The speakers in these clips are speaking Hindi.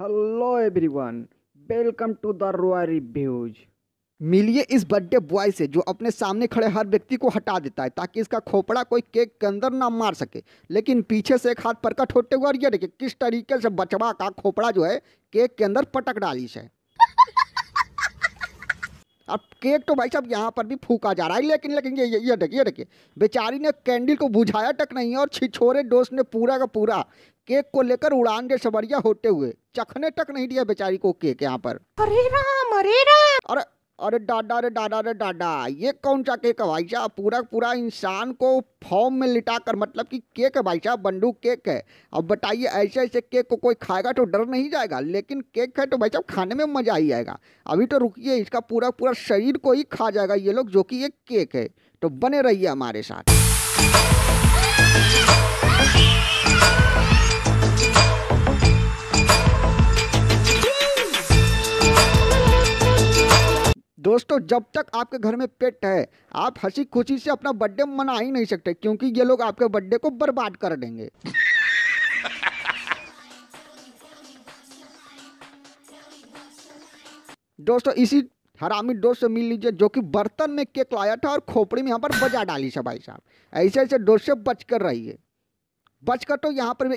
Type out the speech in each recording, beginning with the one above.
hello everyone welcome to the royal reviews मिलिए इस बर्थडे बॉय से जो अपने सामने खड़े हर व्यक्ति को हटा देता है ताकि इसका खोपड़ा कोई केक के अंदर ना मार सके लेकिन पीछे से एक हाथ प्रकट होते हुए और ये देखिए किस तरीके से बचवा का खोपड़ा जो है केक के अंदर पटक डाली है अब केक तो भाई साहब यहाँ पर भी फूका जा रहा है लेकिन लेकिन ये ये देखिए ये देखिए बेचारी ने कैंडल को बुझाया तक नहीं और छिछोरे दोस्त ने पूरा का पूरा केक को लेकर उड़ान दे सवरिया होते हुए चखने तक नहीं दिया बेचारी को केक यहाँ पर अरे राम अरे अरे डाडा अरे डाडा अरे डाडा ये कौन सा केक है भाई साहब पूरा पूरा इंसान को फॉर्म में लिटा कर मतलब कि केक है भाई साहब बंडू केक है अब बताइए ऐसे ऐसे केक को कोई खाएगा तो डर नहीं जाएगा लेकिन केक है तो भाई साहब खाने में मज़ा ही आएगा अभी तो रुकिए इसका पूरा पूरा शरीर को ही खा जाएगा ये लोग जो कि ये केक है तो बने रहिए हमारे साथ दोस्तों जब तक आपके घर में पेट है आप हंसी खुशी से अपना बर्थडे मना ही नहीं सकते क्योंकि ये लोग आपके बर्थडे को बर्बाद कर देंगे दोस्तों इसी हरामी दोस्त से मिल लीजिए जो कि बर्तन में केक लाया था और खोपड़ी में यहाँ पर बजा डाली भाई साहब ऐसे ऐसे दोस्त से बच कर रहिए बच कटो तो यहाँ पर ये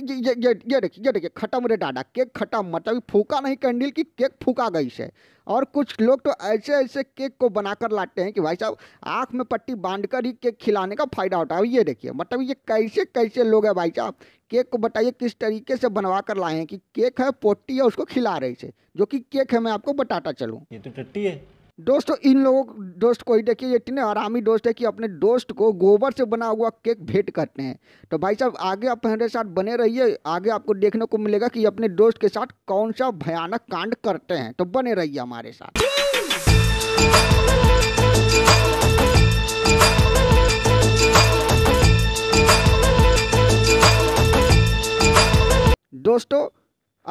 देखिए ये देखिए खत्म रे डाडा केक खत्म मतलब फूका नहीं कैंडल की केक फूका गई से और कुछ लोग तो ऐसे ऐसे केक को बनाकर लाते हैं कि भाई साहब आँख में पट्टी बांध कर ही केक खिलाने का फायदा होता है ये देखिए मतलब ये कैसे कैसे लोग हैं भाई साहब केक को बताइए किस तरीके से बनवा कर लाए हैं कि केक है पोटी है उसको खिला रही है जो कि केक है मैं आपको बताता चलूँ ये तो टट्टी है दोस्तों इन लोगों दोस्त को ही देखिए ये इतने आरामी दोस्त है कि अपने दोस्त को गोबर से बना हुआ केक भेंट करते हैं तो भाई साहब आगे आप हमारे साथ बने रहिए आगे आपको देखने को मिलेगा कि अपने दोस्त के साथ कौन सा भयानक कांड करते हैं तो बने रहिए हमारे साथ दोस्तों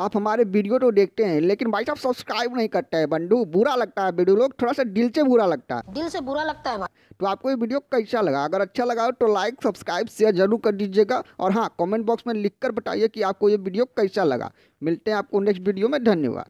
आप हमारे वीडियो तो देखते हैं लेकिन भाई साहब सब्सक्राइब नहीं करते हैं बंडू बुरा लगता है वीडियो लोग थोड़ा सा दिल से बुरा लगता है दिल से बुरा लगता है भाई तो आपको ये वीडियो कैसा लगा अगर अच्छा लगा हो तो लाइक सब्सक्राइब शेयर जरूर कर दीजिएगा और हाँ कमेंट बॉक्स में लिख कर बताइए कि आपको ये वीडियो कैसा लगा मिलते हैं आपको नेक्स्ट वीडियो में धन्यवाद